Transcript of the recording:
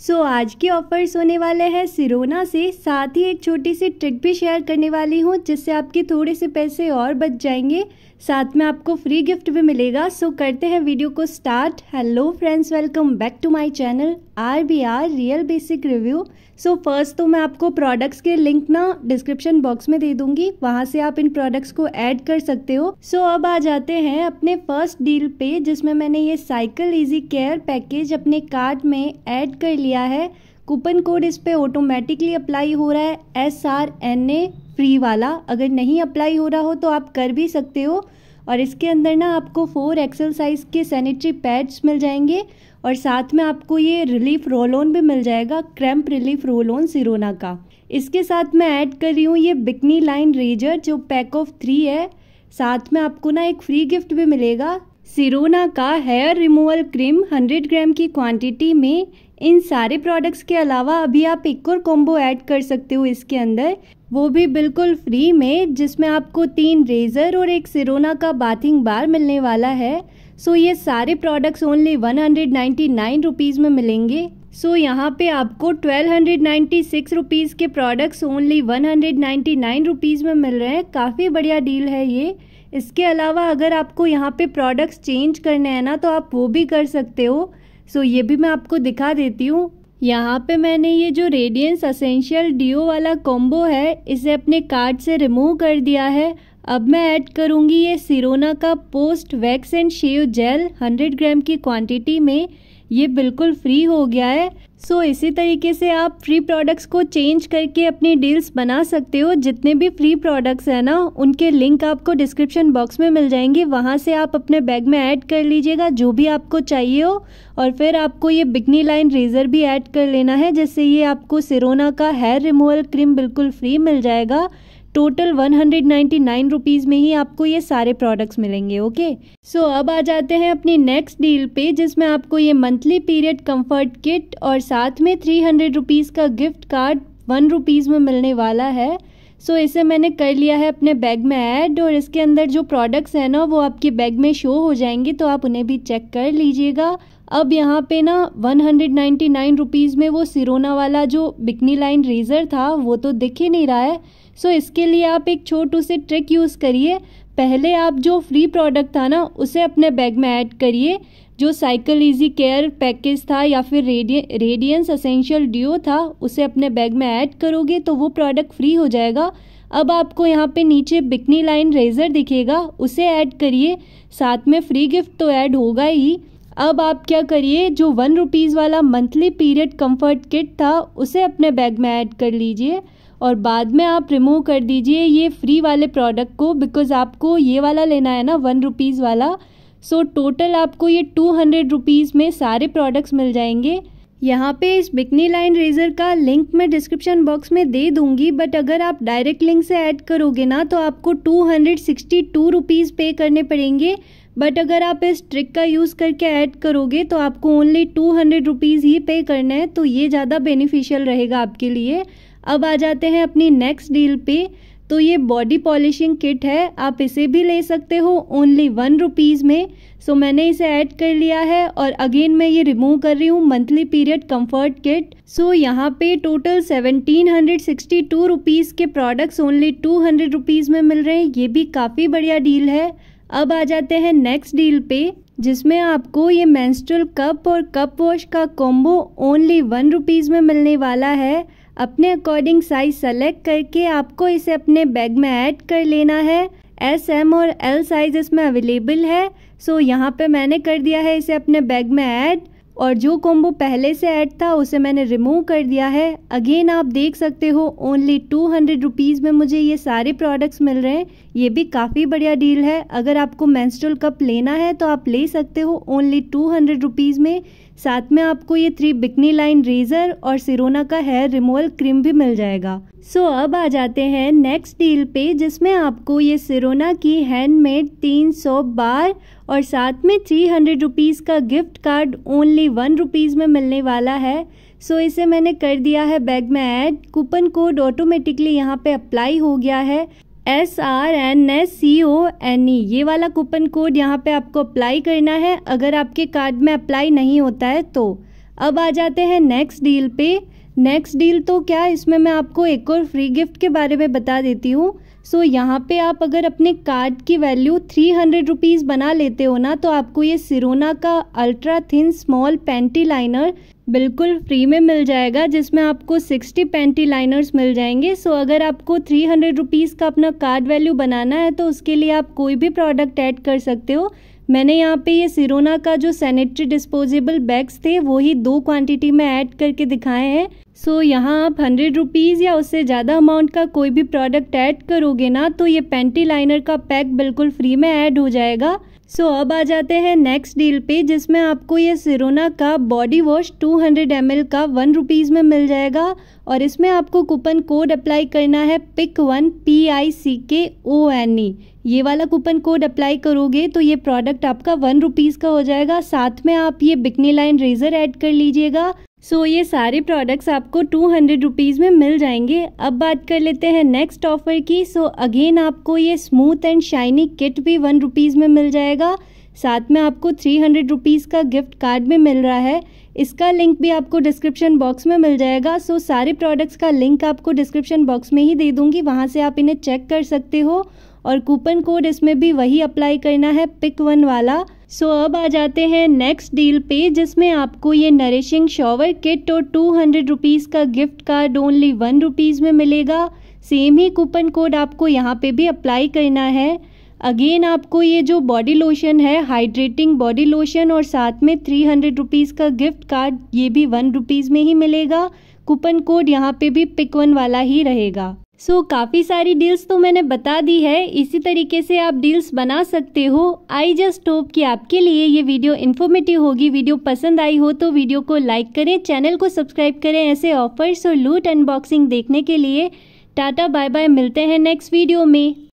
सो so, आज के offers होने वाले हैं सिरोना से साथ ही एक छोटी सी ट्रिक भी शेयर करने वाली हूँ जिससे आपके थोड़े से पैसे और बच जाएंगे साथ में आपको फ्री गिफ्ट भी मिलेगा सो करते हैं वीडियो को start hello friends welcome back to my channel R B R real basic review so first तो मैं आपको प्रोडक्ट्स के लिंक ना डिस्क्रिप्शन बॉक्स में दे दूंगी वहां से आप इन प्रोडक्ट्स को ऐड कर सकते हो सो so, अब आ जाते हैं अपने फर्स्ट डील पे जिसमें मैंने ये साइकिल इजी केयर पैकेज अपने कार्ट में ऐड कर लिया है कूपन कोड इस पर ऑटोमेटिकली अप्लाई हो रहा है S R N A free वाला अगर नहीं अप्लाई हो रहा हो तो आप कर भी सकते हो और इसके अंदर ना आपको फोर एक्सल साइज़ के सैनिटरी पैड्स मिल जाएंगे और साथ में आपको ये रिलीफ रोल ऑन भी मिल जाएगा cramp relief roll on Sirona का इसके साथ मैं ऐड कर रही हूँ ये बिकनी लाइन रेजर जो पैक ऑफ थ्री है साथ में आपको ना एक फ्री गिफ्ट भी मिलेगा सिरोना का हेयर रिमूवल क्रीम 100 ग्राम की क्वांटिटी में इन सारे प्रोडक्ट्स के अलावा अभी आप एक और कॉम्बो ऐड कर सकते हो इसके अंदर वो भी बिल्कुल फ्री में जिसमें आपको तीन रेज़र और एक सिरोना का बाथिंग बार मिलने वाला है सो ये सारे products only one hundred ninety nine rupees में मिलेंगे सो यहाँ पे आपको twelve hundred ninety six rupees के products only one hundred ninety nine rupees में मिल रहे हैं काफ़ी बढ़िया डील है ये इसके अलावा अगर आपको यहाँ पे प्रोडक्ट्स चेंज करने हैं ना तो आप वो भी कर सकते हो सो ये भी मैं आपको दिखा देती हूँ यहाँ पे मैंने ये जो रेडियंस असेंशियल डिओ वाला कॉम्बो है इसे अपने कार्ड से रिमूव कर दिया है अब मैं ऐड करूँगी ये सिरोना का post wax and shave gel 100 gram की क्वांटिटी में ये बिल्कुल फ्री हो गया है सो so, इसी तरीके से आप फ्री प्रोडक्ट्स को चेंज करके अपनी डील्स बना सकते हो जितने भी फ्री प्रोडक्ट्स हैं ना उनके लिंक आपको डिस्क्रिप्शन बॉक्स में मिल जाएंगे वहाँ से आप अपने बैग में ऐड कर लीजिएगा जो भी आपको चाहिए हो और फिर आपको ये बिकनी लाइन रेज़र भी ऐड कर लेना है जिससे ये आपको सिरोना का हेयर रिमूवल क्रीम बिल्कुल फ्री मिल जाएगा total one hundred ninety nine rupees में ही आपको ये सारे प्रोडक्ट्स मिलेंगे ओके सो so, अब आ जाते हैं अपनी नेक्स्ट डील पे जिसमें आपको ये मंथली पीरियड कंफर्ट किट और साथ में थ्री हंड्रेड रुपीज़ का गिफ्ट कार्ड वन रुपीज़ में मिलने वाला है सो so, इसे मैंने कर लिया है अपने बैग में ऐड और इसके अंदर जो प्रोडक्ट्स हैं ना वो आपके बैग में शो हो जाएंगे तो आप उन्हें भी चेक कर लीजिएगा अब यहाँ पे ना one hundred ninety nine rupees में वो सिरोना वाला जो बिकनी लाइन रेज़र था वो तो दिख ही नहीं रहा है सो so, इसके लिए आप एक छोटू से ट्रिक यूज़ करिए पहले आप जो फ्री प्रोडक्ट था ना उसे अपने बैग में ऐड करिए जो साइकिल इजी केयर पैकेज था या फिर रेडिय रेडियंस असेंशियल डिओ था उसे अपने बैग में ऐड करोगे तो वो प्रोडक्ट फ्री हो जाएगा अब आपको यहाँ पे नीचे बिकनी लाइन रेजर दिखेगा उसे ऐड करिए साथ में फ्री गिफ्ट तो ऐड होगा ही अब आप क्या करिए जो वन रुपीज़ वाला मंथली पीरियड कंफर्ट किट था उसे अपने बैग में ऐड कर लीजिए और बाद में आप रिमूव कर दीजिए ये फ्री वाले प्रोडक्ट को बिकॉज़ आपको ये वाला लेना है ना वन रुपीज़ वाला सो so, टोटल आपको ये टू हंड्रेड रुपीज़ में सारे प्रोडक्ट्स मिल जाएंगे यहाँ पे इस बिकनी लाइन रेज़र का लिंक मैं डिस्क्रिप्शन बॉक्स में दे दूंगी बट अगर आप डायरेक्ट लिंक से ऐड करोगे ना तो आपको two hundred sixty two rupees pay करने पड़ेंगे बट अगर आप इस ट्रिक का यूज़ करके ऐड करोगे तो आपको ओनली टू हंड्रेड रुपीज़ ही पे करना है तो ये ज़्यादा बेनिफिशियल रहेगा आपके लिए अब आ जाते हैं अपनी नेक्स्ट डील पे तो ये बॉडी पॉलिशिंग किट है आप इसे भी ले सकते हो ओनली वन रुपीज़ में सो so, मैंने इसे ऐड कर लिया है और अगेन मैं ये रिमूव कर रही हूँ monthly period comfort kit so यहाँ पे total seventeen hundred sixty two rupees के products only two hundred rupees में मिल रहे हैं ये भी काफ़ी बढ़िया डील है अब आ जाते हैं नेक्स्ट डील पे जिसमें आपको ये मैंस्ट्रल कप और कप वॉश का कॉम्बो ओनली वन रुपीज़ में मिलने वाला है अपने अकॉर्डिंग साइज सेलेक्ट करके आपको इसे अपने बैग में ऐड कर लेना है एस एम और एल साइज इसमें अवेलेबल है सो यहाँ पे मैंने कर दिया है इसे अपने बैग में ऐड और जो कॉम्बो पहले से ऐड था उसे मैंने रिमूव कर दिया है अगेन आप देख सकते हो ओनली टू हंड्रेड रुपीज़ में मुझे ये सारे प्रोडक्ट्स मिल रहे हैं ये भी काफ़ी बढ़िया डील है अगर आपको मैंस्ट्रल कप लेना है तो आप ले सकते हो ओनली टू हंड्रेड रुपीज़ में साथ में आपको ये थ्री बिकनी लाइन रेजर और सिरोना का हेयर रिमूवल क्रीम भी मिल जाएगा सो so, अब आ जाते हैं नेक्स्ट डील पे जिसमें आपको ये सिरोना की हैंडमेड तीन सौ बार और साथ में थ्री हंड्रेड रुपीज़ का gift card only one rupees में मिलने वाला है सो so, इसे मैंने कर दिया है बैग में ऐड कूपन कोड ऑटोमेटिकली यहाँ पे अप्लाई हो गया है S R N S C O N E ये वाला कूपन कोड यहाँ पे आपको अप्लाई करना है अगर आपके कार्ड में अप्लाई नहीं होता है तो अब आ जाते हैं नेक्स्ट डील पे नेक्स्ट डील तो क्या इसमें मैं आपको एक और फ्री गिफ्ट के बारे में बता देती हूँ सो यहाँ पे आप अगर अपने कार्ड की वैल्यू थ्री हंड्रेड रुपीज़ बना लेते हो ना तो आपको ये सिरोना का ultra thin small panty liner बिल्कुल फ्री में मिल जाएगा जिसमें आपको सिक्सटी पेंटी लाइनर्स मिल जाएंगे सो अगर आपको थ्री हंड्रेड रुपीज़ का अपना कार्ड वैल्यू बनाना है तो उसके लिए आप कोई भी प्रोडक्ट ऐड कर सकते हो मैंने यहाँ पे ये सिरोना का जो सैनिटरी डिस्पोजेबल बैग्स थे वो ही दो क्वांटिटी में ऐड करके दिखाए हैं सो so, यहाँ आप हंड्रेड रुपीज़ या उससे ज़्यादा अमाउंट का कोई भी प्रोडक्ट ऐड करोगे ना तो ये पेंटी लाइनर का पैक बिल्कुल फ्री में ऐड हो जाएगा सो so, अब आ जाते हैं नेक्स्ट डील पे जिसमें आपको ये सिरोना का बॉडी वॉश 200 हंड्रेड का वन रुपीज़ में मिल जाएगा और इसमें आपको कूपन कोड अप्लाई करना है pick one P I C K O N E ये वाला कूपन कोड अप्लाई करोगे तो ये प्रोडक्ट आपका वन रुपीज़ का हो जाएगा साथ में आप ये बिकने लाइन रेज़र ऐड कर लीजिएगा सो so, ये सारे प्रोडक्ट्स आपको टू हंड्रेड रुपीज़ में मिल जाएंगे अब बात कर लेते हैं नेक्स्ट ऑफर की सो so, अगेन आपको ये स्मूथ एंड शाइनी किट भी वन रुपीज़ में मिल जाएगा साथ में आपको थ्री हंड्रेड रुपीज़ का गिफ्ट कार्ड भी मिल रहा है इसका लिंक भी आपको डिस्क्रिप्शन बॉक्स में मिल जाएगा सो so, सारे प्रोडक्ट्स का लिंक आपको डिस्क्रिप्शन बॉक्स में ही दे दूँगी वहाँ से आप इन्हें चेक कर सकते हो और कूपन कोड इसमें भी वही अप्लाई करना है पिक वन वाला सो so, अब आ जाते हैं नेक्स्ट डील पे जिसमें आपको ये नरिशिंग शॉवर किट और टू हंड्रेड रुपीज़ का gift card only one rupees में मिलेगा सेम ही कूपन कोड आपको यहाँ पे भी अप्लाई करना है अगेन आपको ये जो बॉडी लोशन है हाइड्रेटिंग बॉडी लोशन और साथ में थ्री हंड्रेड रुपीज़ का गिफ्ट कार्ड ये भी वन रुपीज़ में ही मिलेगा कूपन कोड यहाँ पे भी पिक वन वाला ही रहेगा सो so, काफ़ी सारी डील्स तो मैंने बता दी है इसी तरीके से आप डील्स बना सकते हो आई जस्ट होप कि आपके लिए ये वीडियो इन्फॉर्मेटिव होगी वीडियो पसंद आई हो तो वीडियो को लाइक करें चैनल को सब्सक्राइब करें ऐसे ऑफर्स और लूट अनबॉक्सिंग देखने के लिए टाटा बाय बाय मिलते हैं नेक्स्ट वीडियो में